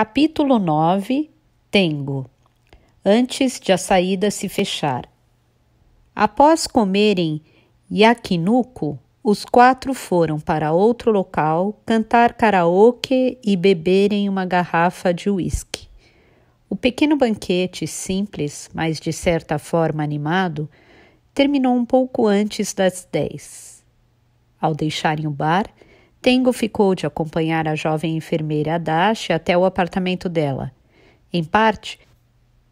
Capítulo 9 Tengo Antes de a saída se fechar. Após comerem yakinuku, os quatro foram para outro local cantar karaoke e beberem uma garrafa de uísque. O pequeno banquete, simples, mas de certa forma animado, terminou um pouco antes das dez. Ao deixarem o bar, Tengo ficou de acompanhar a jovem enfermeira Dashi até o apartamento dela. Em parte,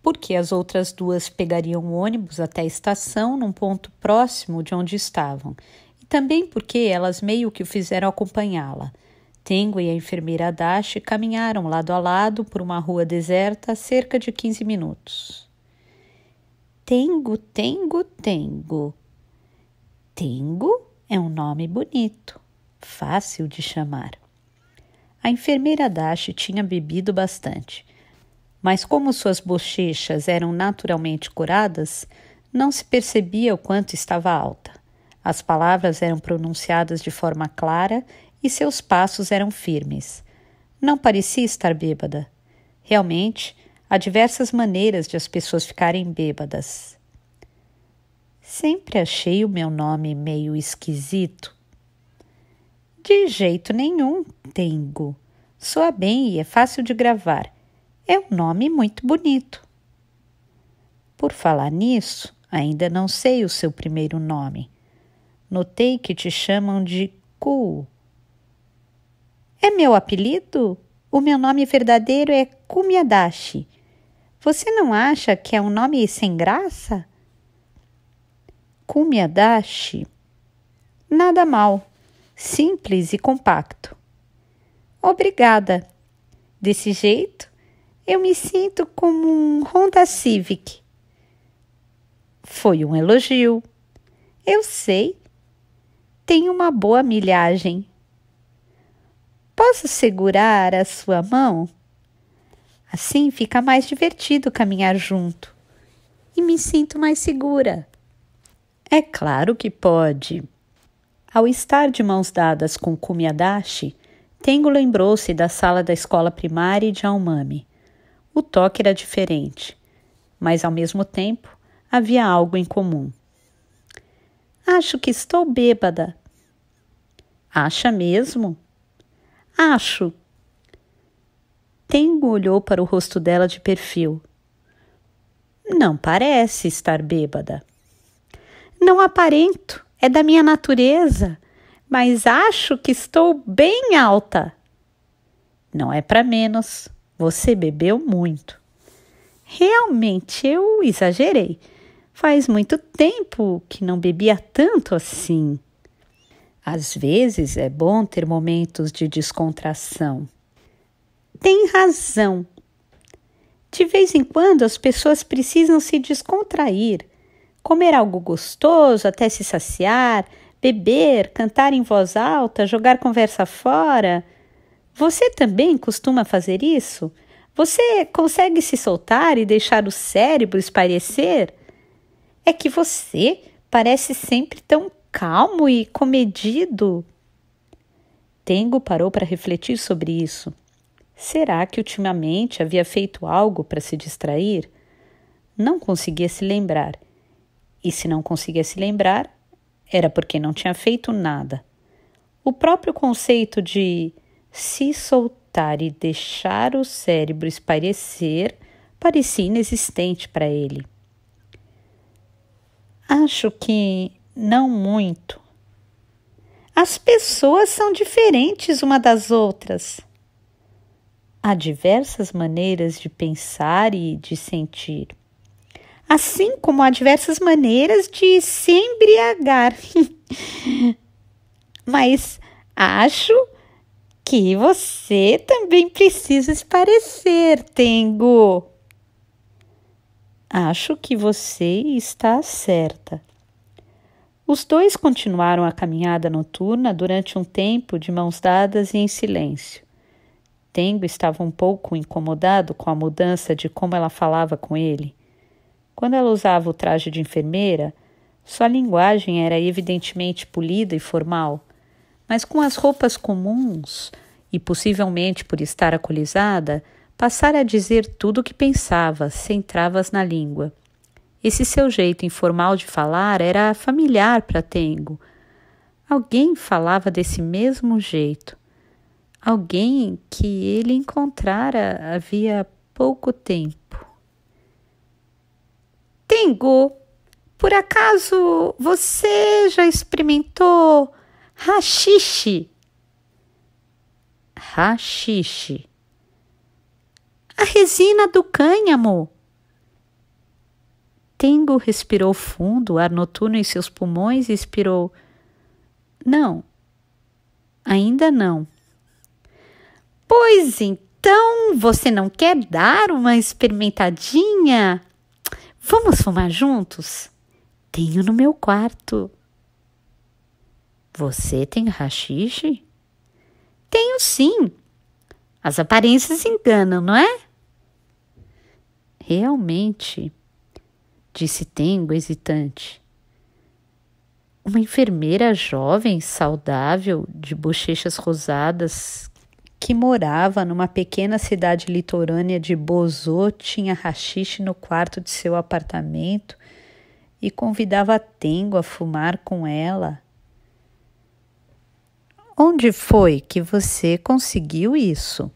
porque as outras duas pegariam o ônibus até a estação num ponto próximo de onde estavam, e também porque elas meio que o fizeram acompanhá-la. Tengo e a enfermeira Dashi caminharam lado a lado por uma rua deserta há cerca de 15 minutos. Tengo, Tengo, Tengo. Tengo é um nome bonito fácil de chamar. A enfermeira Dash tinha bebido bastante, mas como suas bochechas eram naturalmente curadas, não se percebia o quanto estava alta. As palavras eram pronunciadas de forma clara e seus passos eram firmes. Não parecia estar bêbada. Realmente, há diversas maneiras de as pessoas ficarem bêbadas. Sempre achei o meu nome meio esquisito, de jeito nenhum, Tengu. Soa bem e é fácil de gravar. É um nome muito bonito. Por falar nisso, ainda não sei o seu primeiro nome. Notei que te chamam de Ku. É meu apelido? O meu nome verdadeiro é Kumiadashi. Você não acha que é um nome sem graça? Kumiadashi? Nada mal simples e compacto. Obrigada. Desse jeito, eu me sinto como um Honda Civic. Foi um elogio. Eu sei. Tem uma boa milhagem. Posso segurar a sua mão? Assim fica mais divertido caminhar junto e me sinto mais segura. É claro que pode. Ao estar de mãos dadas com Kumiadashi, Tengo lembrou-se da sala da escola primária de Almami. O toque era diferente, mas ao mesmo tempo havia algo em comum. Acho que estou bêbada. Acha mesmo? Acho. Tengo olhou para o rosto dela de perfil. Não parece estar bêbada. Não aparento. É da minha natureza, mas acho que estou bem alta. Não é para menos. Você bebeu muito. Realmente eu exagerei. Faz muito tempo que não bebia tanto assim. Às vezes é bom ter momentos de descontração. Tem razão. De vez em quando as pessoas precisam se descontrair comer algo gostoso até se saciar, beber, cantar em voz alta, jogar conversa fora. Você também costuma fazer isso? Você consegue se soltar e deixar o cérebro espairecer? É que você parece sempre tão calmo e comedido. Tengo parou para refletir sobre isso. Será que ultimamente havia feito algo para se distrair? Não conseguia se lembrar e se não conseguia se lembrar, era porque não tinha feito nada. O próprio conceito de se soltar e deixar o cérebro esparecer parecia inexistente para ele. Acho que não muito. As pessoas são diferentes uma das outras. Há diversas maneiras de pensar e de sentir assim como há diversas maneiras de se embriagar. Mas acho que você também precisa esparecer, Tengo. Acho que você está certa. Os dois continuaram a caminhada noturna durante um tempo de mãos dadas e em silêncio. Tengo estava um pouco incomodado com a mudança de como ela falava com ele. Quando ela usava o traje de enfermeira, sua linguagem era evidentemente polida e formal, mas com as roupas comuns, e possivelmente por estar acolizada, passara a dizer tudo o que pensava, sem travas na língua. Esse seu jeito informal de falar era familiar para Tengo. Alguém falava desse mesmo jeito. Alguém que ele encontrara havia pouco tempo. Tengu, por acaso você já experimentou rachixe? Rachixe. A resina do cânhamo. Tengo respirou fundo, o ar noturno em seus pulmões e expirou. Não, ainda não. Pois então, você não quer dar uma experimentadinha? Vamos fumar juntos? Tenho no meu quarto. Você tem rachixe? Tenho sim. As aparências enganam, não é? Realmente, disse Tengo hesitante. Uma enfermeira jovem, saudável, de bochechas rosadas, que morava numa pequena cidade litorânea de Bozô, tinha rachixe no quarto de seu apartamento e convidava a Tengo a fumar com ela. Onde foi que você conseguiu isso?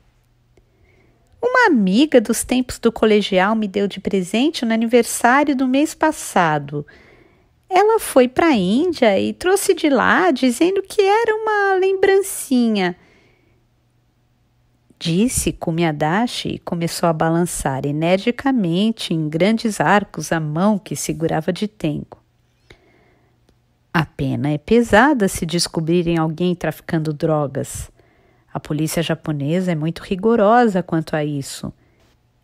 Uma amiga dos tempos do colegial me deu de presente no aniversário do mês passado. Ela foi para a Índia e trouxe de lá dizendo que era uma lembrancinha. Disse Kumiadashi e começou a balançar energicamente em grandes arcos a mão que segurava de Tengo. A pena é pesada se descobrirem alguém traficando drogas. A polícia japonesa é muito rigorosa quanto a isso.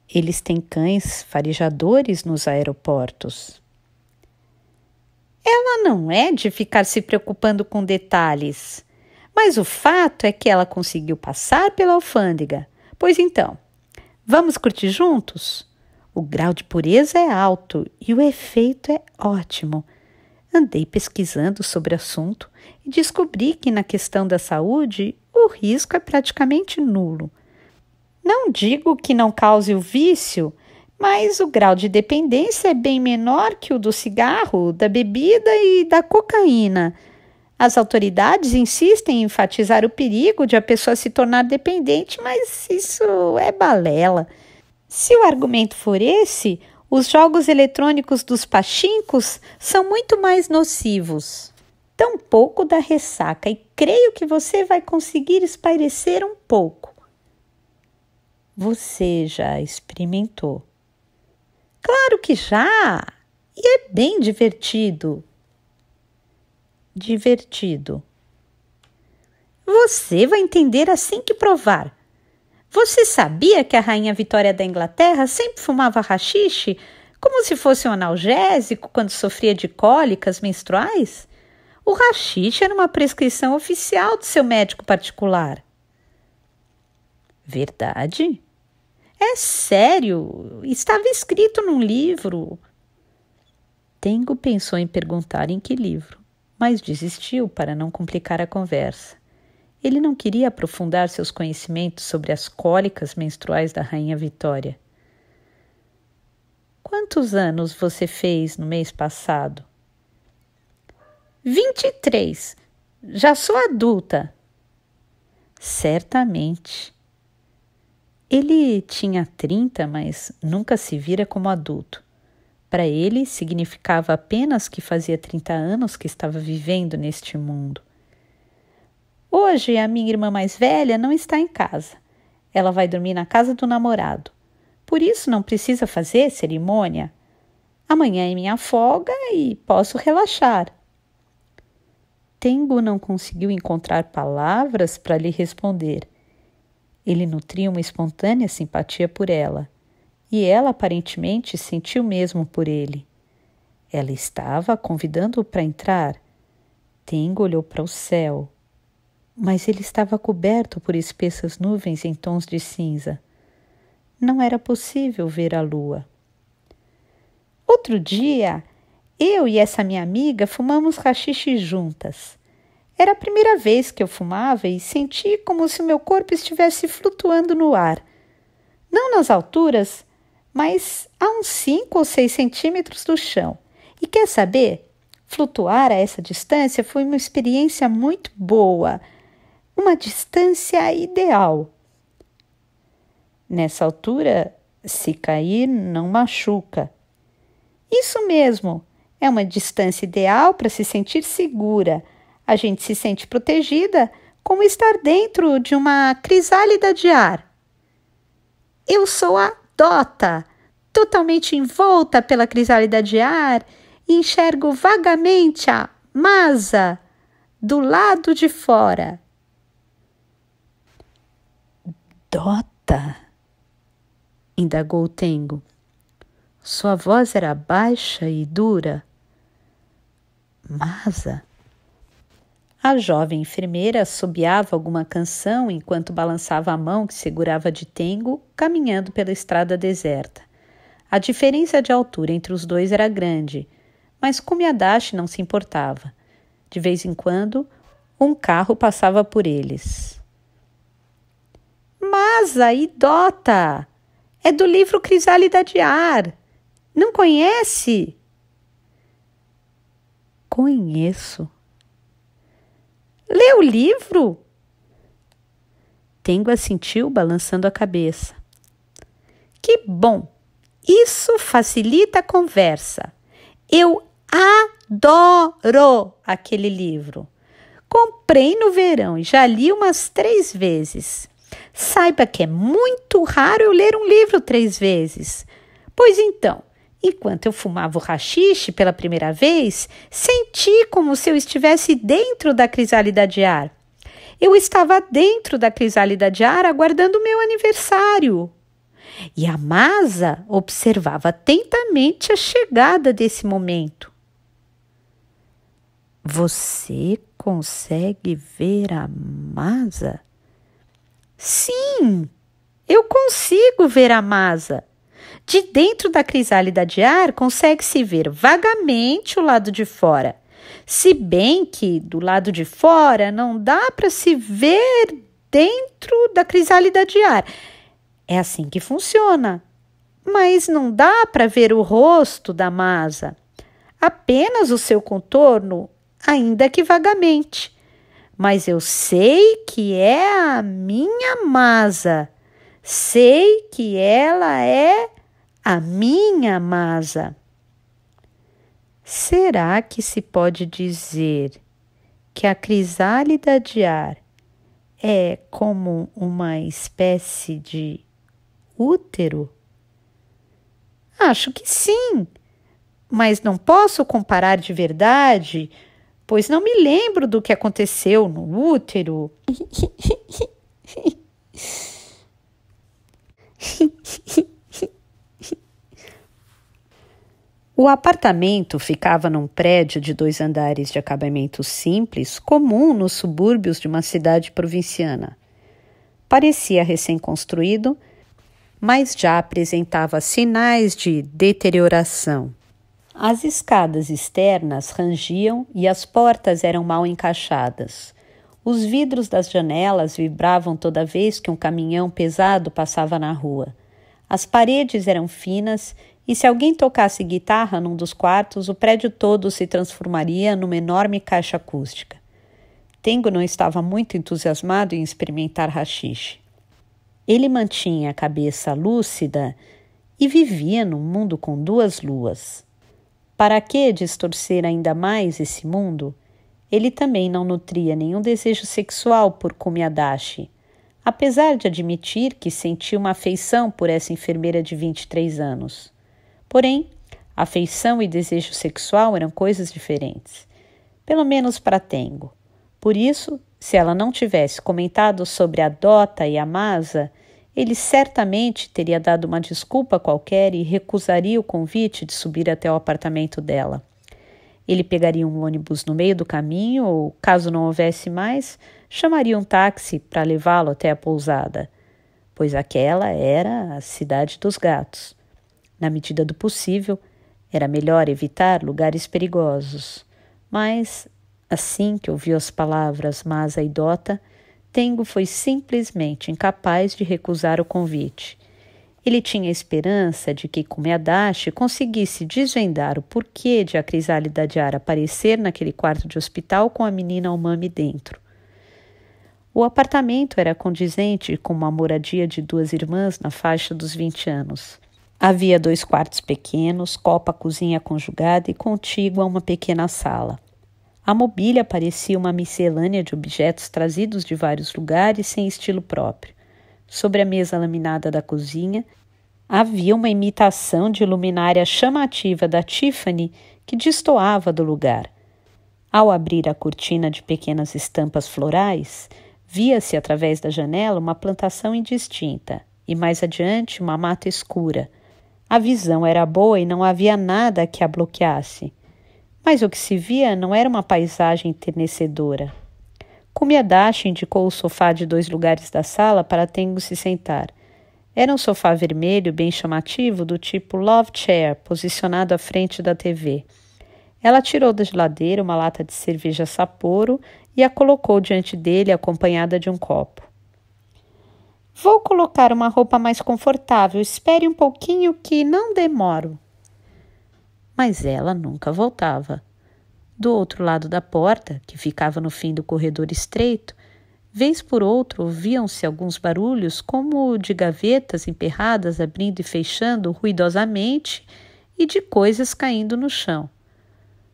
Eles têm cães farejadores nos aeroportos. Ela não é de ficar se preocupando com detalhes, mas o fato é que ela conseguiu passar pela alfândega. Pois então, vamos curtir juntos? O grau de pureza é alto e o efeito é ótimo. Andei pesquisando sobre o assunto e descobri que na questão da saúde o risco é praticamente nulo. Não digo que não cause o vício, mas o grau de dependência é bem menor que o do cigarro, da bebida e da cocaína. As autoridades insistem em enfatizar o perigo de a pessoa se tornar dependente, mas isso é balela. Se o argumento for esse, os jogos eletrônicos dos pachincos são muito mais nocivos. Tão pouco da ressaca e creio que você vai conseguir espairecer um pouco. Você já experimentou? Claro que já! E é bem divertido divertido. Você vai entender assim que provar. Você sabia que a rainha Vitória da Inglaterra sempre fumava rachixe como se fosse um analgésico quando sofria de cólicas menstruais? O rachixe era uma prescrição oficial do seu médico particular. Verdade? É sério, estava escrito num livro. Tengo pensou em perguntar em que livro mas desistiu para não complicar a conversa. Ele não queria aprofundar seus conhecimentos sobre as cólicas menstruais da Rainha Vitória. Quantos anos você fez no mês passado? 23. Já sou adulta. Certamente. Ele tinha 30, mas nunca se vira como adulto para ele significava apenas que fazia 30 anos que estava vivendo neste mundo. Hoje, a minha irmã mais velha não está em casa. Ela vai dormir na casa do namorado. Por isso, não precisa fazer cerimônia. Amanhã é minha folga e posso relaxar. Tengo não conseguiu encontrar palavras para lhe responder. Ele nutria uma espontânea simpatia por ela e ela aparentemente sentiu mesmo por ele. Ela estava convidando-o para entrar. Tengo olhou para o céu, mas ele estava coberto por espessas nuvens em tons de cinza. Não era possível ver a lua. Outro dia, eu e essa minha amiga fumamos rachixe juntas. Era a primeira vez que eu fumava e senti como se meu corpo estivesse flutuando no ar. Não nas alturas, mas a uns 5 ou 6 centímetros do chão. E quer saber? Flutuar a essa distância foi uma experiência muito boa, uma distância ideal. Nessa altura, se cair, não machuca. Isso mesmo, é uma distância ideal para se sentir segura. A gente se sente protegida, como estar dentro de uma crisálida de ar. Eu sou a dota, totalmente envolta pela crisálida de ar, enxergo vagamente a Masa do lado de fora. Dota? indagou Tengo. Sua voz era baixa e dura. Masa a jovem enfermeira assobiava alguma canção enquanto balançava a mão que segurava de tengo, caminhando pela estrada deserta. A diferença de altura entre os dois era grande, mas Kumiadashi não se importava. De vez em quando, um carro passava por eles. Masa Dota! É do livro Crisálida de Ar! Não conhece? Conheço Lê o livro? Tengo assentiu, balançando a cabeça. Que bom! Isso facilita a conversa. Eu adoro aquele livro. Comprei no verão e já li umas três vezes. Saiba que é muito raro eu ler um livro três vezes. Pois então, Enquanto eu fumava o rachixe pela primeira vez, senti como se eu estivesse dentro da crisálida de ar. Eu estava dentro da crisálida de ar aguardando meu aniversário. E a Masa observava atentamente a chegada desse momento. Você consegue ver a Masa? Sim, eu consigo ver a Masa. De dentro da crisálida de ar, consegue-se ver vagamente o lado de fora. Se bem que do lado de fora não dá para se ver dentro da crisálida de ar. É assim que funciona. Mas não dá para ver o rosto da masa, apenas o seu contorno, ainda que vagamente. Mas eu sei que é a minha masa, sei que ela é a minha Masa. Será que se pode dizer que a crisálida de ar é como uma espécie de útero? Acho que sim, mas não posso comparar de verdade, pois não me lembro do que aconteceu no útero. O apartamento ficava num prédio de dois andares de acabamento simples, comum nos subúrbios de uma cidade provinciana. Parecia recém-construído, mas já apresentava sinais de deterioração. As escadas externas rangiam e as portas eram mal encaixadas. Os vidros das janelas vibravam toda vez que um caminhão pesado passava na rua. As paredes eram finas e se alguém tocasse guitarra num dos quartos, o prédio todo se transformaria numa enorme caixa acústica. Tengo não estava muito entusiasmado em experimentar rachixe. Ele mantinha a cabeça lúcida e vivia num mundo com duas luas. Para que distorcer ainda mais esse mundo? Ele também não nutria nenhum desejo sexual por Kumiadashi, apesar de admitir que sentia uma afeição por essa enfermeira de 23 anos. Porém, afeição e desejo sexual eram coisas diferentes, pelo menos para Tengo. Por isso, se ela não tivesse comentado sobre a Dota e a Masa, ele certamente teria dado uma desculpa qualquer e recusaria o convite de subir até o apartamento dela. Ele pegaria um ônibus no meio do caminho ou, caso não houvesse mais, chamaria um táxi para levá-lo até a pousada, pois aquela era a cidade dos gatos. Na medida do possível, era melhor evitar lugares perigosos. Mas, assim que ouviu as palavras e Dota, Tengo foi simplesmente incapaz de recusar o convite. Ele tinha esperança de que Kumeadashi conseguisse desvendar o porquê de a crisálida de ar aparecer naquele quarto de hospital com a menina Omami dentro. O apartamento era condizente com uma moradia de duas irmãs na faixa dos 20 anos. Havia dois quartos pequenos, copa cozinha conjugada e contígua uma pequena sala. A mobília parecia uma miscelânea de objetos trazidos de vários lugares sem estilo próprio. Sobre a mesa laminada da cozinha havia uma imitação de luminária chamativa da Tiffany que destoava do lugar. Ao abrir a cortina de pequenas estampas florais, via-se através da janela uma plantação indistinta e mais adiante uma mata escura a visão era boa e não havia nada que a bloqueasse. Mas o que se via não era uma paisagem enternecedora. Kumiadashi indicou o sofá de dois lugares da sala para Tengo se sentar. Era um sofá vermelho bem chamativo, do tipo love chair, posicionado à frente da TV. Ela tirou da geladeira uma lata de cerveja Sapporo e a colocou diante dele, acompanhada de um copo. Vou colocar uma roupa mais confortável, espere um pouquinho que não demoro. Mas ela nunca voltava. Do outro lado da porta, que ficava no fim do corredor estreito, vez por outro ouviam-se alguns barulhos, como de gavetas emperradas abrindo e fechando ruidosamente e de coisas caindo no chão.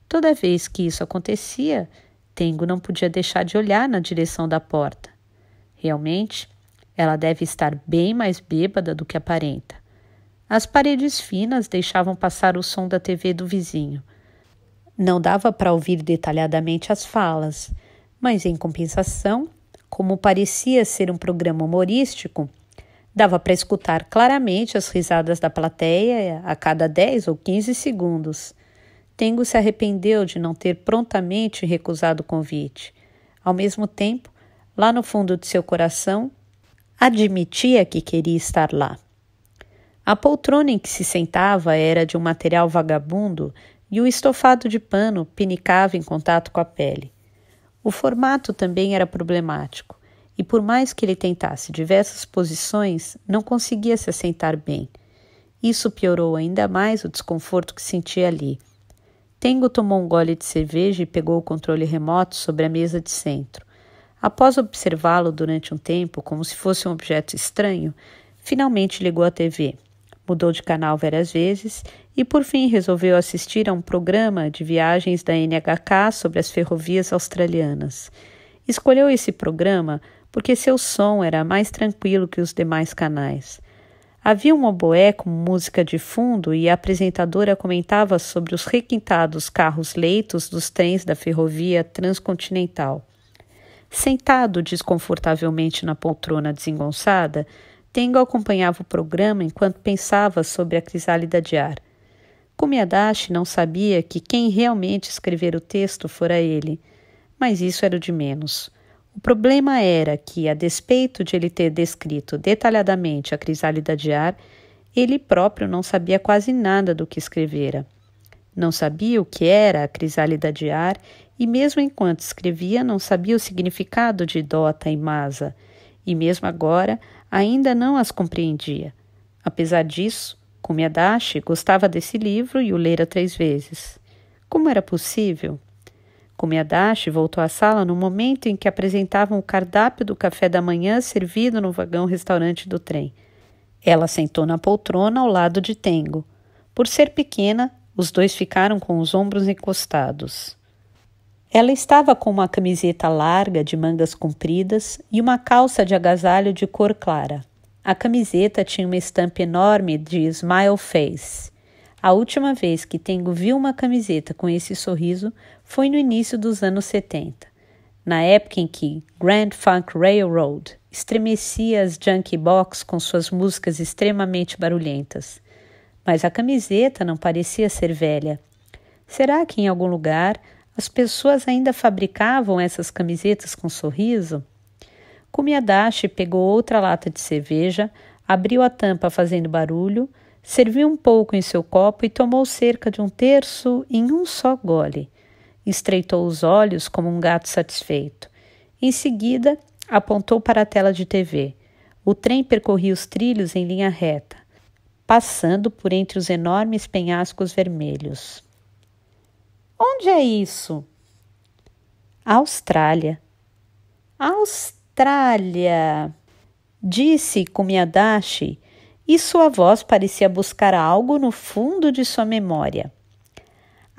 Toda vez que isso acontecia, Tengo não podia deixar de olhar na direção da porta. Realmente, ela deve estar bem mais bêbada do que aparenta. As paredes finas deixavam passar o som da TV do vizinho. Não dava para ouvir detalhadamente as falas, mas em compensação, como parecia ser um programa humorístico, dava para escutar claramente as risadas da plateia a cada 10 ou 15 segundos. Tengo se arrependeu de não ter prontamente recusado o convite. Ao mesmo tempo, lá no fundo de seu coração, admitia que queria estar lá. A poltrona em que se sentava era de um material vagabundo e o estofado de pano pinicava em contato com a pele. O formato também era problemático, e por mais que ele tentasse diversas posições, não conseguia se assentar bem. Isso piorou ainda mais o desconforto que sentia ali. Tengo tomou um gole de cerveja e pegou o controle remoto sobre a mesa de centro. Após observá-lo durante um tempo, como se fosse um objeto estranho, finalmente ligou a TV. Mudou de canal várias vezes e, por fim, resolveu assistir a um programa de viagens da NHK sobre as ferrovias australianas. Escolheu esse programa porque seu som era mais tranquilo que os demais canais. Havia um oboé com música de fundo e a apresentadora comentava sobre os requintados carros-leitos dos trens da ferrovia transcontinental. Sentado desconfortavelmente na poltrona desengonçada, Tengo acompanhava o programa enquanto pensava sobre a crisálida de ar. Kumiadashi não sabia que quem realmente escrevera o texto fora ele, mas isso era o de menos. O problema era que, a despeito de ele ter descrito detalhadamente a crisálida de ar, ele próprio não sabia quase nada do que escrevera. Não sabia o que era a crisálida de ar e mesmo enquanto escrevia não sabia o significado de Dota e Masa, e mesmo agora ainda não as compreendia. Apesar disso, Kumiadashi gostava desse livro e o lera três vezes. Como era possível? Kumiadashi voltou à sala no momento em que apresentavam o cardápio do café da manhã servido no vagão restaurante do trem. Ela sentou na poltrona ao lado de Tengo. Por ser pequena, os dois ficaram com os ombros encostados. Ela estava com uma camiseta larga de mangas compridas e uma calça de agasalho de cor clara. A camiseta tinha uma estampa enorme de Smile Face. A última vez que Tengo viu uma camiseta com esse sorriso foi no início dos anos 70, na época em que Grand Funk Railroad estremecia as junkie box com suas músicas extremamente barulhentas. Mas a camiseta não parecia ser velha. Será que em algum lugar as pessoas ainda fabricavam essas camisetas com sorriso? Kumiadashi pegou outra lata de cerveja, abriu a tampa fazendo barulho, serviu um pouco em seu copo e tomou cerca de um terço em um só gole. Estreitou os olhos como um gato satisfeito. Em seguida, apontou para a tela de TV. O trem percorria os trilhos em linha reta, passando por entre os enormes penhascos vermelhos. Onde é isso? Austrália. Austrália! Disse Kumiadashi e sua voz parecia buscar algo no fundo de sua memória.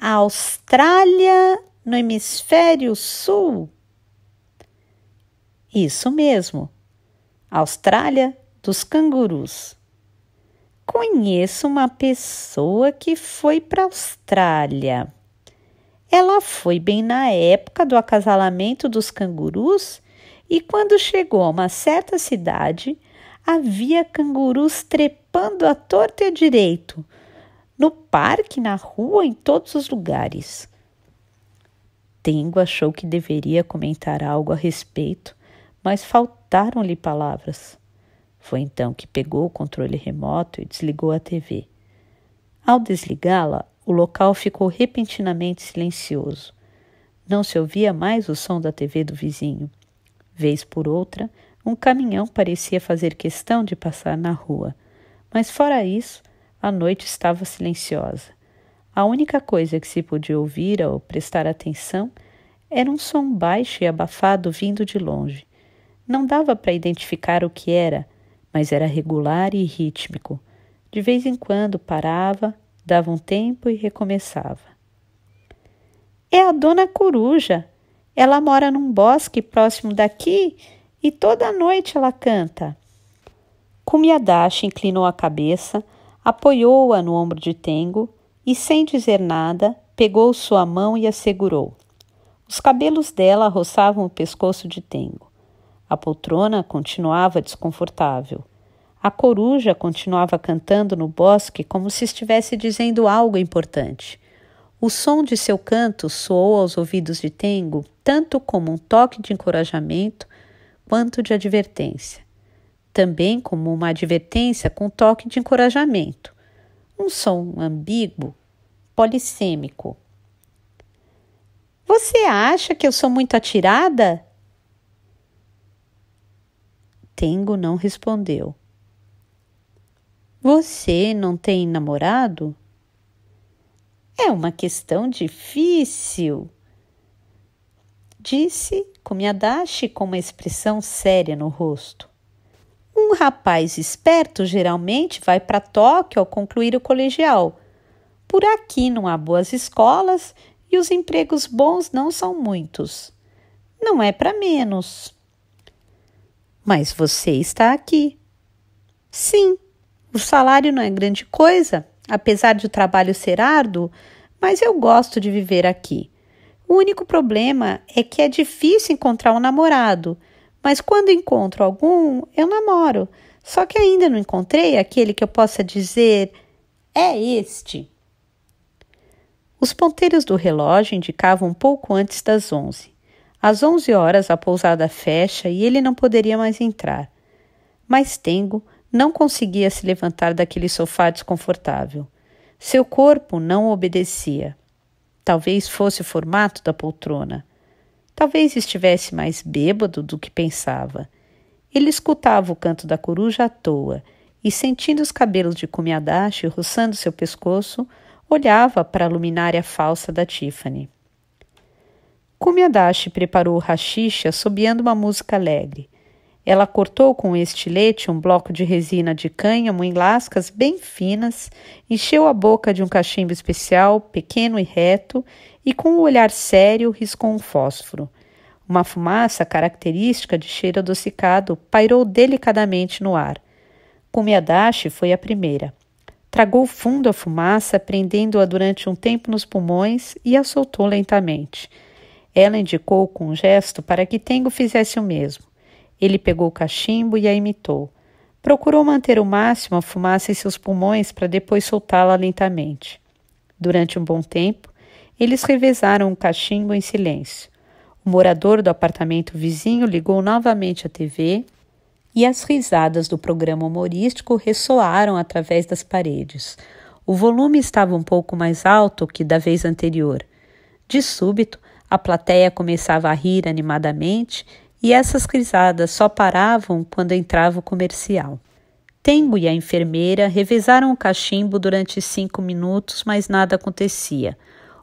Austrália no hemisfério sul? Isso mesmo. Austrália dos cangurus. Conheço uma pessoa que foi para a Austrália. Ela foi bem na época do acasalamento dos cangurus e, quando chegou a uma certa cidade, havia cangurus trepando à torta e à direito, no parque, na rua, em todos os lugares. Tengo achou que deveria comentar algo a respeito, mas faltaram-lhe palavras. Foi então que pegou o controle remoto e desligou a TV. Ao desligá-la, o local ficou repentinamente silencioso. Não se ouvia mais o som da TV do vizinho. Vez por outra, um caminhão parecia fazer questão de passar na rua, mas fora isso, a noite estava silenciosa. A única coisa que se podia ouvir ao prestar atenção era um som baixo e abafado vindo de longe. Não dava para identificar o que era, mas era regular e rítmico. De vez em quando parava, dava um tempo e recomeçava. É a dona coruja. Ela mora num bosque próximo daqui e toda noite ela canta. Kumiadashi inclinou a cabeça, apoiou-a no ombro de Tengo e, sem dizer nada, pegou sua mão e a segurou. Os cabelos dela roçavam o pescoço de Tengo. A poltrona continuava desconfortável. A coruja continuava cantando no bosque como se estivesse dizendo algo importante. O som de seu canto soou aos ouvidos de Tengo tanto como um toque de encorajamento quanto de advertência. Também como uma advertência com toque de encorajamento. Um som ambíguo, polissêmico. Você acha que eu sou muito atirada? Tengo não respondeu. Você não tem namorado? É uma questão difícil. Disse Kumiadashi com uma expressão séria no rosto. Um rapaz esperto geralmente vai para Tóquio ao concluir o colegial. Por aqui não há boas escolas e os empregos bons não são muitos. Não é para menos. Mas você está aqui. Sim, o salário não é grande coisa, apesar de o trabalho ser árduo, mas eu gosto de viver aqui. O único problema é que é difícil encontrar um namorado, mas quando encontro algum, eu namoro. Só que ainda não encontrei aquele que eu possa dizer é este. Os ponteiros do relógio indicavam um pouco antes das onze. Às onze horas a pousada fecha e ele não poderia mais entrar. Mas Tengo não conseguia se levantar daquele sofá desconfortável. Seu corpo não obedecia. Talvez fosse o formato da poltrona. Talvez estivesse mais bêbado do que pensava. Ele escutava o canto da coruja à toa e, sentindo os cabelos de Kumiadashi roçando seu pescoço, olhava para a luminária falsa da Tiffany. Kumiadashi preparou o rachicha, assobiando uma música alegre. Ela cortou com um estilete um bloco de resina de cânhamo em lascas bem finas, encheu a boca de um cachimbo especial, pequeno e reto, e com um olhar sério riscou um fósforo. Uma fumaça característica de cheiro adocicado pairou delicadamente no ar. Kumiadashi foi a primeira. Tragou fundo a fumaça, prendendo-a durante um tempo nos pulmões e a soltou lentamente. Ela indicou com um gesto para que Tengo fizesse o mesmo. Ele pegou o cachimbo e a imitou. Procurou manter o máximo a fumaça em seus pulmões para depois soltá-la lentamente. Durante um bom tempo, eles revezaram o cachimbo em silêncio. O morador do apartamento vizinho ligou novamente a TV e as risadas do programa humorístico ressoaram através das paredes. O volume estava um pouco mais alto que da vez anterior. De súbito, a plateia começava a rir animadamente e essas risadas só paravam quando entrava o comercial. Tengo e a enfermeira revezaram o cachimbo durante cinco minutos, mas nada acontecia.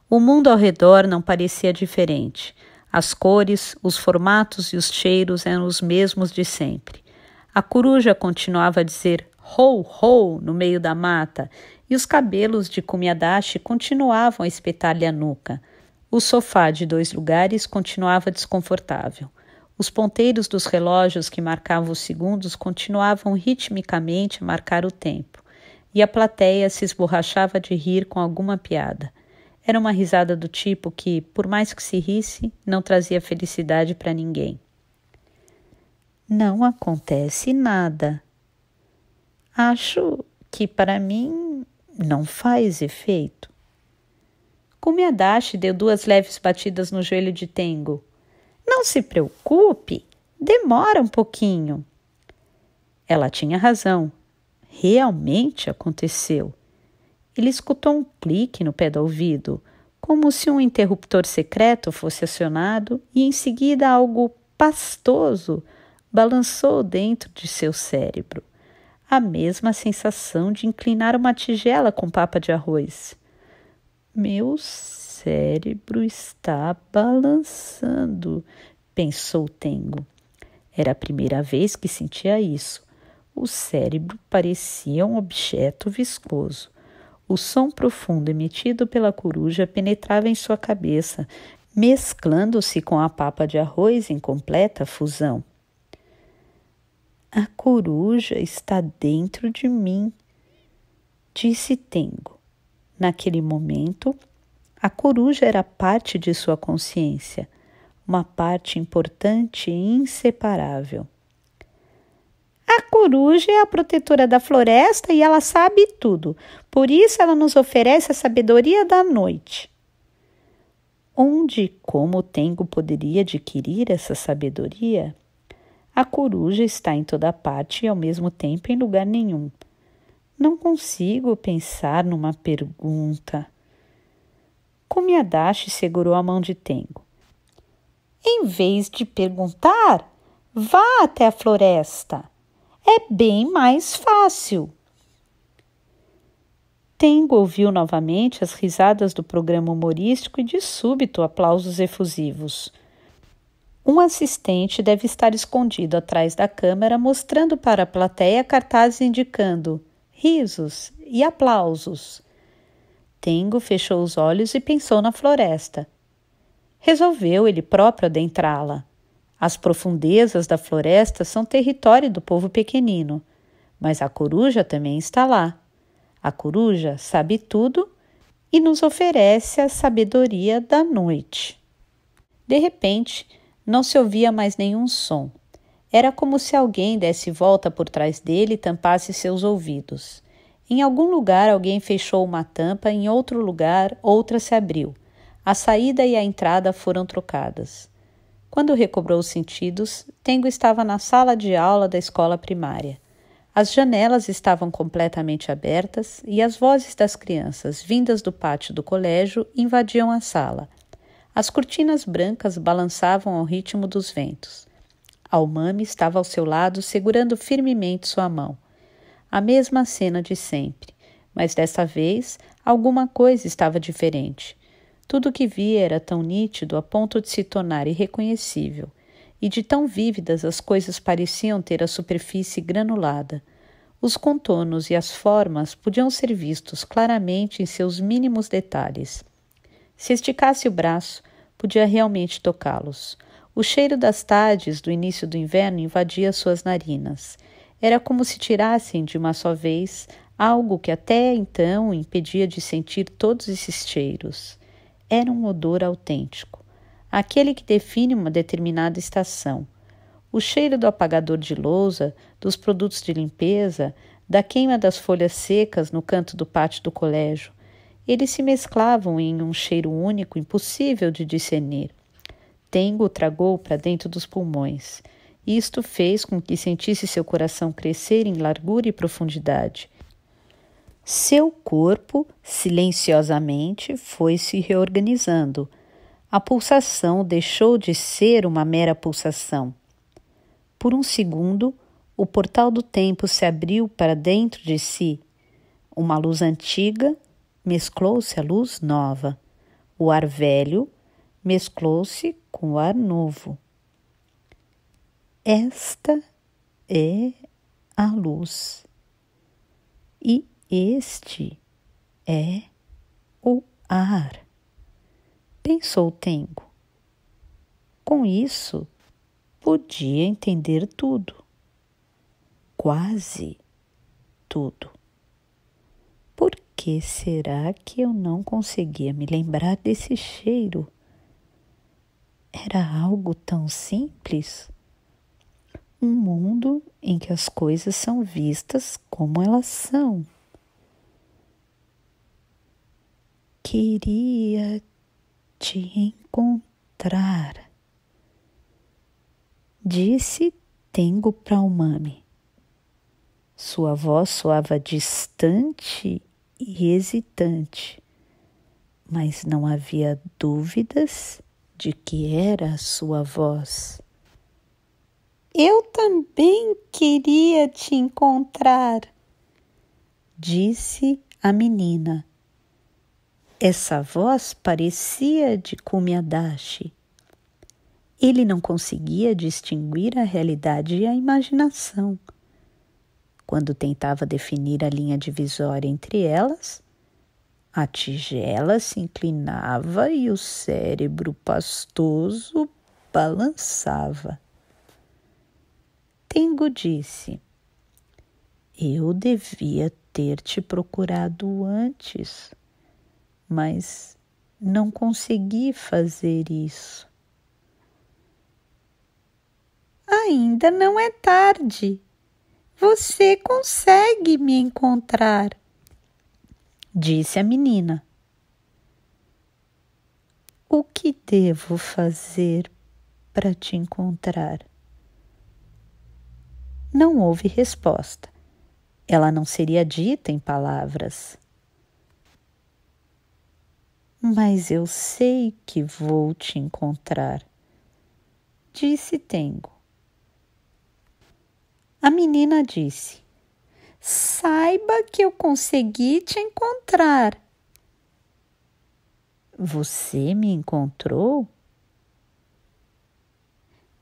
O mundo ao redor não parecia diferente. As cores, os formatos e os cheiros eram os mesmos de sempre. A coruja continuava a dizer rou, rou no meio da mata e os cabelos de Kumiadashi continuavam a espetar-lhe a nuca. O sofá de dois lugares continuava desconfortável. Os ponteiros dos relógios que marcavam os segundos continuavam ritmicamente a marcar o tempo, e a plateia se esborrachava de rir com alguma piada. Era uma risada do tipo que, por mais que se risse, não trazia felicidade para ninguém. Não acontece nada. Acho que para mim não faz efeito. Kumiadashi deu duas leves batidas no joelho de Tengo não se preocupe, demora um pouquinho. Ela tinha razão. Realmente aconteceu. Ele escutou um clique no pé do ouvido, como se um interruptor secreto fosse acionado, e em seguida algo pastoso balançou dentro de seu cérebro. A mesma sensação de inclinar uma tigela com papa de arroz. Meus cérebro está balançando, pensou Tengo. Era a primeira vez que sentia isso. O cérebro parecia um objeto viscoso. O som profundo emitido pela coruja penetrava em sua cabeça, mesclando-se com a papa de arroz em completa fusão. A coruja está dentro de mim, disse Tengo. Naquele momento, a coruja era parte de sua consciência, uma parte importante e inseparável. A coruja é a protetora da floresta e ela sabe tudo, por isso ela nos oferece a sabedoria da noite. Onde e como o Tengo poderia adquirir essa sabedoria? A coruja está em toda parte e ao mesmo tempo em lugar nenhum. Não consigo pensar numa pergunta. Kumiadashi segurou a mão de Tengo. Em vez de perguntar, vá até a floresta. É bem mais fácil. Tengo ouviu novamente as risadas do programa humorístico e de súbito aplausos efusivos. Um assistente deve estar escondido atrás da câmera mostrando para a plateia cartazes indicando risos e aplausos. Tengo fechou os olhos e pensou na floresta. Resolveu ele próprio adentrá-la. As profundezas da floresta são território do povo pequenino, mas a coruja também está lá. A coruja sabe tudo e nos oferece a sabedoria da noite. De repente, não se ouvia mais nenhum som. Era como se alguém desse volta por trás dele e tampasse seus ouvidos. Em algum lugar alguém fechou uma tampa, em outro lugar outra se abriu. A saída e a entrada foram trocadas. Quando recobrou os sentidos, Tengo estava na sala de aula da escola primária. As janelas estavam completamente abertas e as vozes das crianças, vindas do pátio do colégio, invadiam a sala. As cortinas brancas balançavam ao ritmo dos ventos. Almame estava ao seu lado, segurando firmemente sua mão a mesma cena de sempre, mas dessa vez alguma coisa estava diferente. Tudo o que via era tão nítido a ponto de se tornar irreconhecível, e de tão vívidas as coisas pareciam ter a superfície granulada. Os contornos e as formas podiam ser vistos claramente em seus mínimos detalhes. Se esticasse o braço, podia realmente tocá-los. O cheiro das tardes do início do inverno invadia suas narinas. Era como se tirassem de uma só vez algo que até então impedia de sentir todos esses cheiros. Era um odor autêntico, aquele que define uma determinada estação. O cheiro do apagador de lousa, dos produtos de limpeza, da queima das folhas secas no canto do pátio do colégio, eles se mesclavam em um cheiro único impossível de discernir. Tengo tragou para dentro dos pulmões isto fez com que sentisse seu coração crescer em largura e profundidade. Seu corpo, silenciosamente, foi se reorganizando. A pulsação deixou de ser uma mera pulsação. Por um segundo, o portal do tempo se abriu para dentro de si. Uma luz antiga mesclou-se à luz nova. O ar velho mesclou-se com o ar novo. Esta é a luz e este é o ar, pensou Tengo. Com isso, podia entender tudo, quase tudo. Por que será que eu não conseguia me lembrar desse cheiro? Era algo tão simples? um mundo em que as coisas são vistas como elas são. Queria te encontrar, disse Tengo Praumami. Sua voz soava distante e hesitante, mas não havia dúvidas de que era a sua voz. Eu também queria te encontrar, disse a menina. Essa voz parecia de Kumiadashi. Ele não conseguia distinguir a realidade e a imaginação. Quando tentava definir a linha divisória entre elas, a tigela se inclinava e o cérebro pastoso balançava. Tengo disse: Eu devia ter te procurado antes, mas não consegui fazer isso. Ainda não é tarde. Você consegue me encontrar, disse a menina. O que devo fazer para te encontrar? não houve resposta. Ela não seria dita em palavras. Mas eu sei que vou te encontrar, disse Tengo. A menina disse: Saiba que eu consegui te encontrar. Você me encontrou?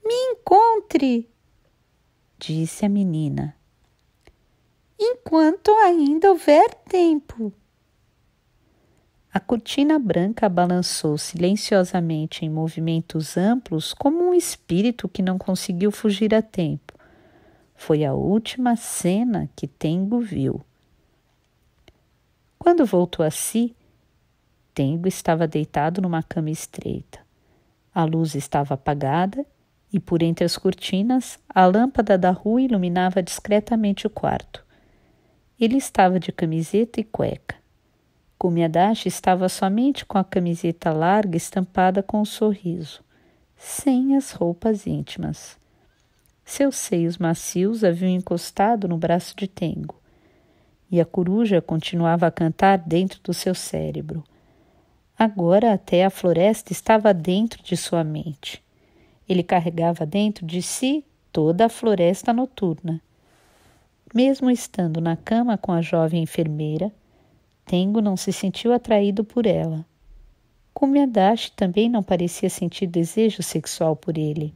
Me encontre! disse a menina. Enquanto ainda houver tempo. A cortina branca balançou silenciosamente em movimentos amplos, como um espírito que não conseguiu fugir a tempo. Foi a última cena que Tengo viu. Quando voltou a si, Tengo estava deitado numa cama estreita. A luz estava apagada e por entre as cortinas a lâmpada da rua iluminava discretamente o quarto. Ele estava de camiseta e cueca. Kumiadashi estava somente com a camiseta larga estampada com um sorriso, sem as roupas íntimas. Seus seios macios haviam encostado no braço de Tengo, e a coruja continuava a cantar dentro do seu cérebro. Agora até a floresta estava dentro de sua mente ele carregava dentro de si toda a floresta noturna. Mesmo estando na cama com a jovem enfermeira, Tengo não se sentiu atraído por ela. Kumiadashi também não parecia sentir desejo sexual por ele.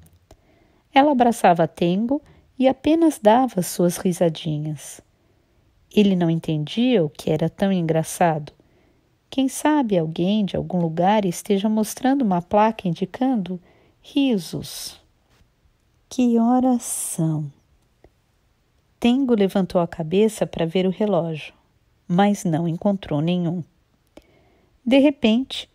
Ela abraçava Tengo e apenas dava suas risadinhas. Ele não entendia o que era tão engraçado. Quem sabe alguém de algum lugar esteja mostrando uma placa indicando Risos. Que horas são? Tengo levantou a cabeça para ver o relógio, mas não encontrou nenhum. De repente,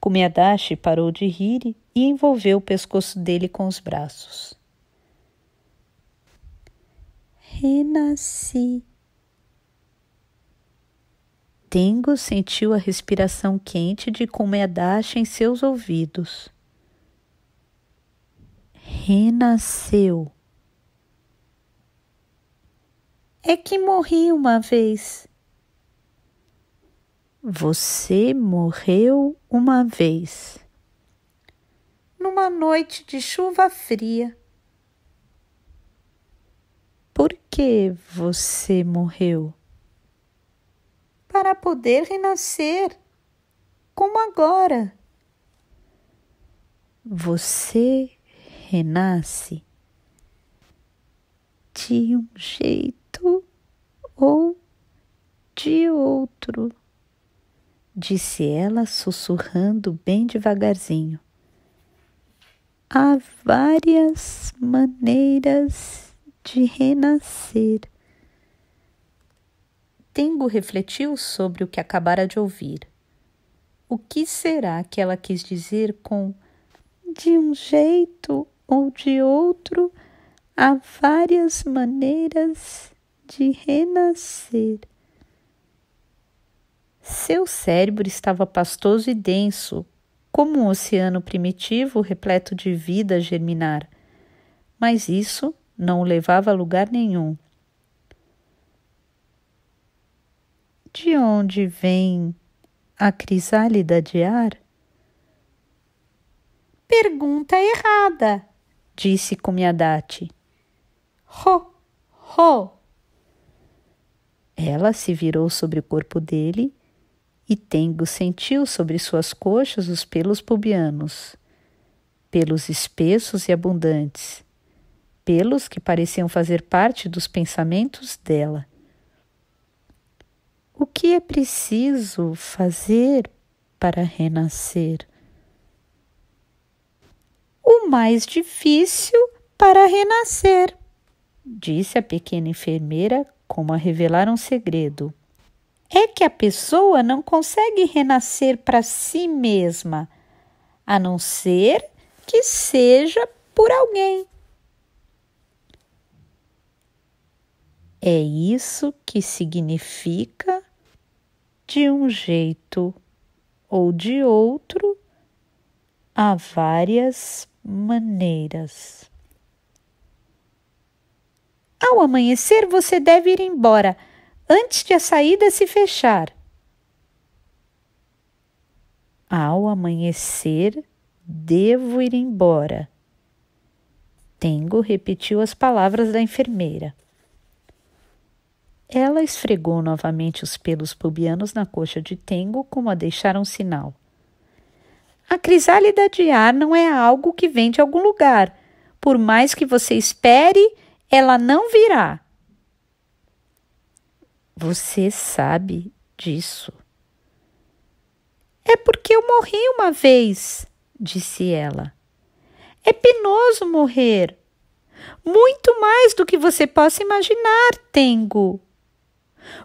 Kumiadashi parou de rir e envolveu o pescoço dele com os braços. Renasci. Tengo sentiu a respiração quente de Kumedashi em seus ouvidos renasceu. É que morri uma vez. Você morreu uma vez. Numa noite de chuva fria. Por que você morreu? Para poder renascer, como agora. Você renasce de um jeito ou de outro, disse ela, sussurrando bem devagarzinho. Há várias maneiras de renascer. Tengo refletiu sobre o que acabara de ouvir. O que será que ela quis dizer com de um jeito ou de outro, há várias maneiras de renascer. Seu cérebro estava pastoso e denso, como um oceano primitivo repleto de vida germinar, mas isso não o levava a lugar nenhum. De onde vem a crisálida de ar? Pergunta errada! disse Kumiadati. Ho! Ho! Ela se virou sobre o corpo dele e Tengo sentiu sobre suas coxas os pelos pubianos, pelos espessos e abundantes, pelos que pareciam fazer parte dos pensamentos dela. O que é preciso fazer para renascer? o mais difícil para renascer, disse a pequena enfermeira, como a revelar um segredo. É que a pessoa não consegue renascer para si mesma, a não ser que seja por alguém. É isso que significa, de um jeito ou de outro, há várias maneiras. Ao amanhecer, você deve ir embora antes de a saída se fechar. Ao amanhecer, devo ir embora. Tengo repetiu as palavras da enfermeira. Ela esfregou novamente os pelos pubianos na coxa de Tengo, como a deixar um sinal. A crisálida de ar não é algo que vem de algum lugar. Por mais que você espere, ela não virá. Você sabe disso. É porque eu morri uma vez, disse ela. É penoso morrer. Muito mais do que você possa imaginar, Tengo.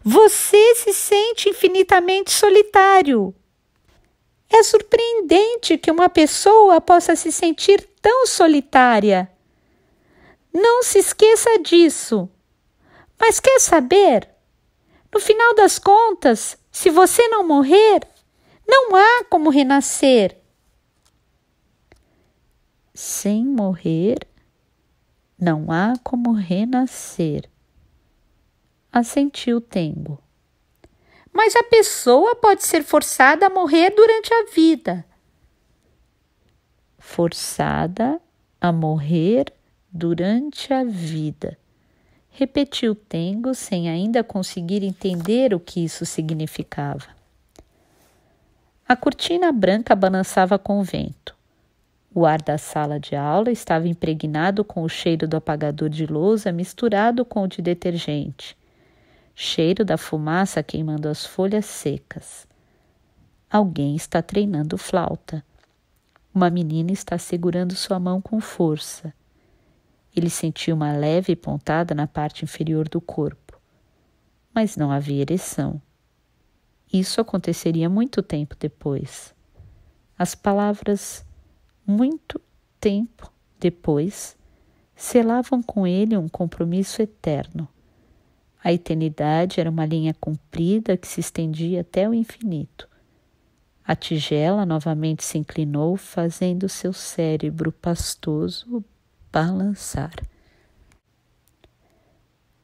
Você se sente infinitamente solitário. É surpreendente que uma pessoa possa se sentir tão solitária. Não se esqueça disso. Mas quer saber? No final das contas, se você não morrer, não há como renascer. Sem morrer, não há como renascer. Assentiu Tengo mas a pessoa pode ser forçada a morrer durante a vida. Forçada a morrer durante a vida. Repetiu Tengo sem ainda conseguir entender o que isso significava. A cortina branca balançava com o vento. O ar da sala de aula estava impregnado com o cheiro do apagador de lousa misturado com o de detergente cheiro da fumaça queimando as folhas secas. Alguém está treinando flauta. Uma menina está segurando sua mão com força. Ele sentiu uma leve pontada na parte inferior do corpo, mas não havia ereção. Isso aconteceria muito tempo depois. As palavras muito tempo depois selavam com ele um compromisso eterno. A eternidade era uma linha comprida que se estendia até o infinito. A tigela novamente se inclinou, fazendo seu cérebro pastoso balançar.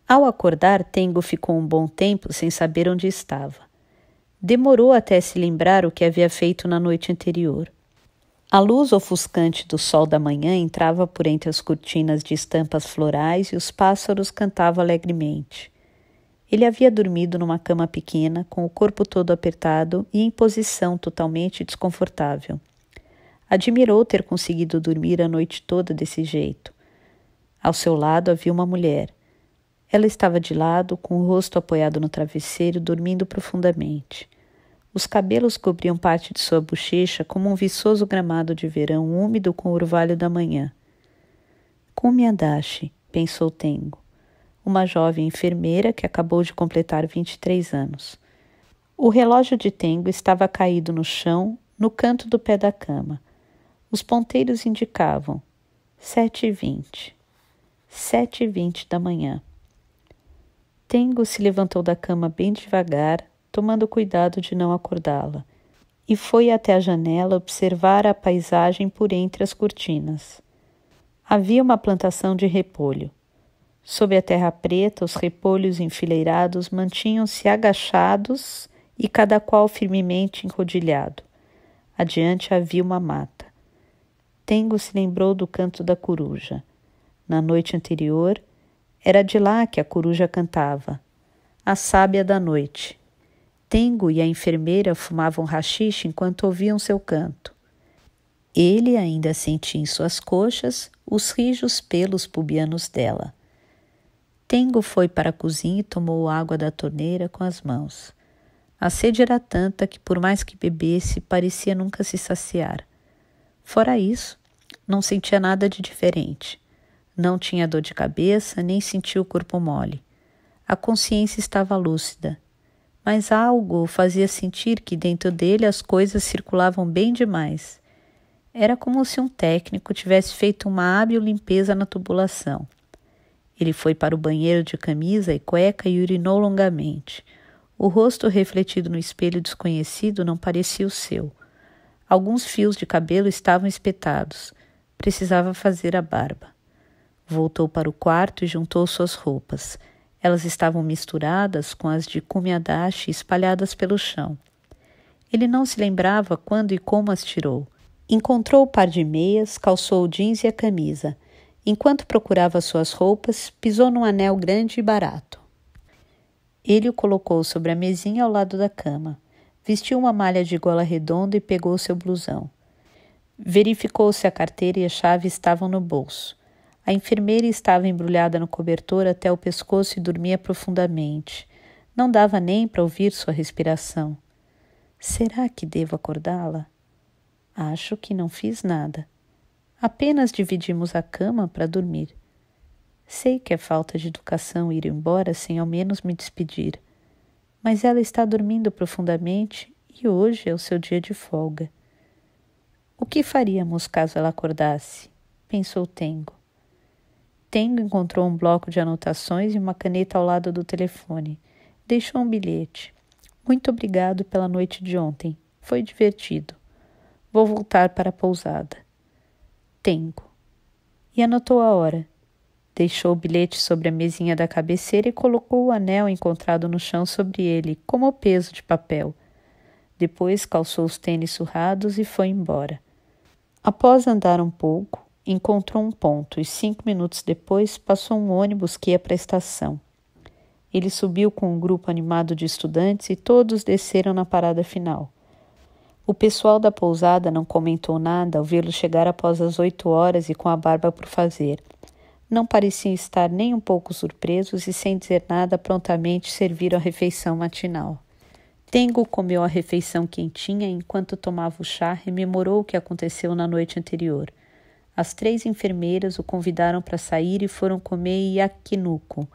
Ao acordar, Tengo ficou um bom tempo sem saber onde estava. Demorou até se lembrar o que havia feito na noite anterior. A luz ofuscante do sol da manhã entrava por entre as cortinas de estampas florais e os pássaros cantavam alegremente. Ele havia dormido numa cama pequena, com o corpo todo apertado e em posição totalmente desconfortável. Admirou ter conseguido dormir a noite toda desse jeito. Ao seu lado havia uma mulher. Ela estava de lado, com o rosto apoiado no travesseiro, dormindo profundamente. Os cabelos cobriam parte de sua bochecha como um viçoso gramado de verão úmido com o orvalho da manhã. Com Yadashi, pensou Tengo uma jovem enfermeira que acabou de completar 23 anos. O relógio de Tengo estava caído no chão, no canto do pé da cama. Os ponteiros indicavam 7h20. 7h20 da manhã. Tengo se levantou da cama bem devagar, tomando cuidado de não acordá-la, e foi até a janela observar a paisagem por entre as cortinas. Havia uma plantação de repolho. Sob a terra preta, os repolhos enfileirados mantinham-se agachados e cada qual firmemente encodilhado. Adiante havia uma mata. Tengo se lembrou do canto da coruja. Na noite anterior, era de lá que a coruja cantava. A sábia da noite. Tengo e a enfermeira fumavam rachixe enquanto ouviam seu canto. Ele ainda sentia em suas coxas os rijos pelos pubianos dela. Tengo foi para a cozinha e tomou água da torneira com as mãos. A sede era tanta que, por mais que bebesse, parecia nunca se saciar. Fora isso, não sentia nada de diferente. Não tinha dor de cabeça, nem sentia o corpo mole. A consciência estava lúcida. Mas algo fazia sentir que dentro dele as coisas circulavam bem demais. Era como se um técnico tivesse feito uma hábil limpeza na tubulação. Ele foi para o banheiro de camisa e cueca e urinou longamente. O rosto refletido no espelho desconhecido não parecia o seu. Alguns fios de cabelo estavam espetados. Precisava fazer a barba. Voltou para o quarto e juntou suas roupas. Elas estavam misturadas com as de Kumiadashi espalhadas pelo chão. Ele não se lembrava quando e como as tirou. Encontrou o par de meias, calçou o jeans e a camisa. Enquanto procurava suas roupas, pisou num anel grande e barato. Ele o colocou sobre a mesinha ao lado da cama, vestiu uma malha de gola redonda e pegou seu blusão. Verificou se a carteira e a chave estavam no bolso. A enfermeira estava embrulhada no cobertor até o pescoço e dormia profundamente. Não dava nem para ouvir sua respiração. Será que devo acordá-la? Acho que não fiz nada. Apenas dividimos a cama para dormir. Sei que é falta de educação ir embora sem ao menos me despedir, mas ela está dormindo profundamente e hoje é o seu dia de folga. O que faríamos caso ela acordasse? pensou Tengo. Tengo encontrou um bloco de anotações e uma caneta ao lado do telefone. Deixou um bilhete. Muito obrigado pela noite de ontem. Foi divertido. Vou voltar para a pousada. Tenho. E anotou a hora. Deixou o bilhete sobre a mesinha da cabeceira e colocou o anel encontrado no chão sobre ele, como peso de papel. Depois calçou os tênis surrados e foi embora. Após andar um pouco, encontrou um ponto e cinco minutos depois passou um ônibus que ia para a estação. Ele subiu com um grupo animado de estudantes e todos desceram na parada final. O pessoal da pousada não comentou nada ao vê-lo chegar após as oito horas e com a barba por fazer. Não pareciam estar nem um pouco surpresos e, sem dizer nada, prontamente serviram a refeição matinal. Tengo comeu a refeição quentinha enquanto tomava o chá, rememorou o que aconteceu na noite anterior. As três enfermeiras o convidaram para sair e foram comer yakinuco.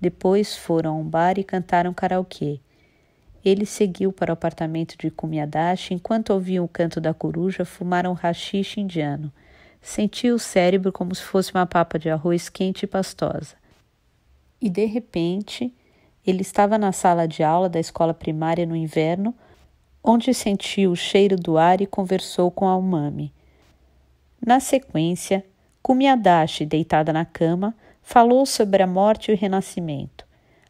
Depois foram a um bar e cantaram karaokê. Ele seguiu para o apartamento de Kumiadashi enquanto ouviam o canto da coruja fumar um rachixe indiano. Sentiu o cérebro como se fosse uma papa de arroz quente e pastosa. E de repente, ele estava na sala de aula da escola primária no inverno, onde sentiu o cheiro do ar e conversou com a umami. Na sequência, Kumiadashi, deitada na cama, falou sobre a morte e o renascimento.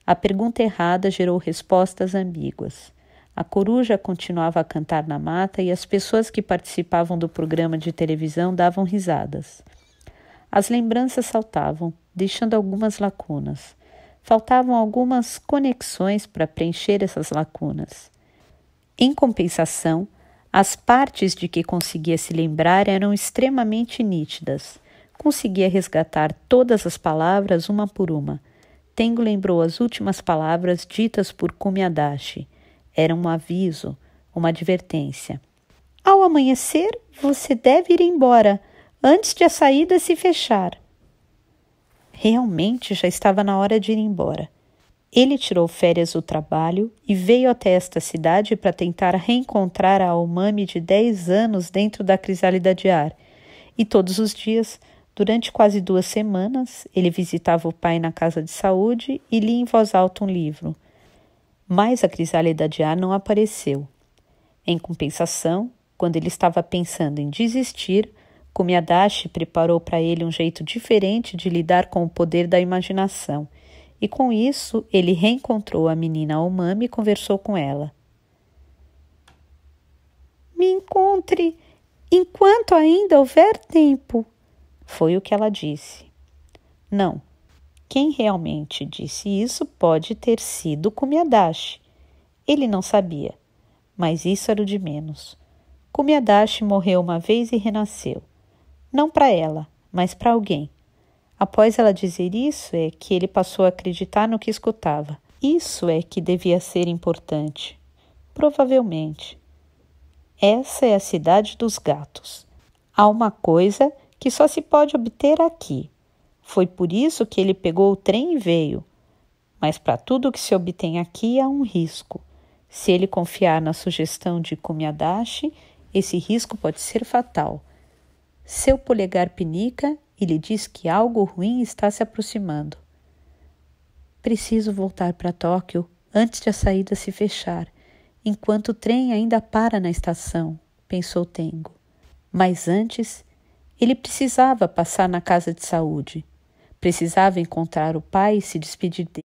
A pergunta errada gerou respostas ambíguas. A coruja continuava a cantar na mata e as pessoas que participavam do programa de televisão davam risadas. As lembranças saltavam, deixando algumas lacunas. Faltavam algumas conexões para preencher essas lacunas. Em compensação, as partes de que conseguia se lembrar eram extremamente nítidas. Conseguia resgatar todas as palavras uma por uma Tengo lembrou as últimas palavras ditas por Kumiadashi. Era um aviso, uma advertência. Ao amanhecer, você deve ir embora antes de a saída se fechar. Realmente já estava na hora de ir embora. Ele tirou férias do trabalho e veio até esta cidade para tentar reencontrar a Omami de 10 anos dentro da crisálida de ar. E todos os dias Durante quase duas semanas, ele visitava o pai na casa de saúde e lia em voz alta um livro. Mas a crisálida de ar não apareceu. Em compensação, quando ele estava pensando em desistir, Kumiadashi preparou para ele um jeito diferente de lidar com o poder da imaginação, e com isso ele reencontrou a menina Omami e conversou com ela. Me encontre enquanto ainda houver tempo foi o que ela disse. Não. Quem realmente disse isso pode ter sido Kumiadashi. Ele não sabia, mas isso era o de menos. Kumiadashi morreu uma vez e renasceu. Não para ela, mas para alguém. Após ela dizer isso, é que ele passou a acreditar no que escutava. Isso é que devia ser importante. Provavelmente. Essa é a cidade dos gatos. Há uma coisa que só se pode obter aqui. Foi por isso que ele pegou o trem e veio. Mas para tudo que se obtém aqui há um risco. Se ele confiar na sugestão de Kumiadashi, esse risco pode ser fatal. Seu polegar pinica e lhe diz que algo ruim está se aproximando. Preciso voltar para Tóquio antes de a saída se fechar, enquanto o trem ainda para na estação, pensou Tengo. Mas antes, ele precisava passar na casa de saúde. Precisava encontrar o pai e se despedir dele.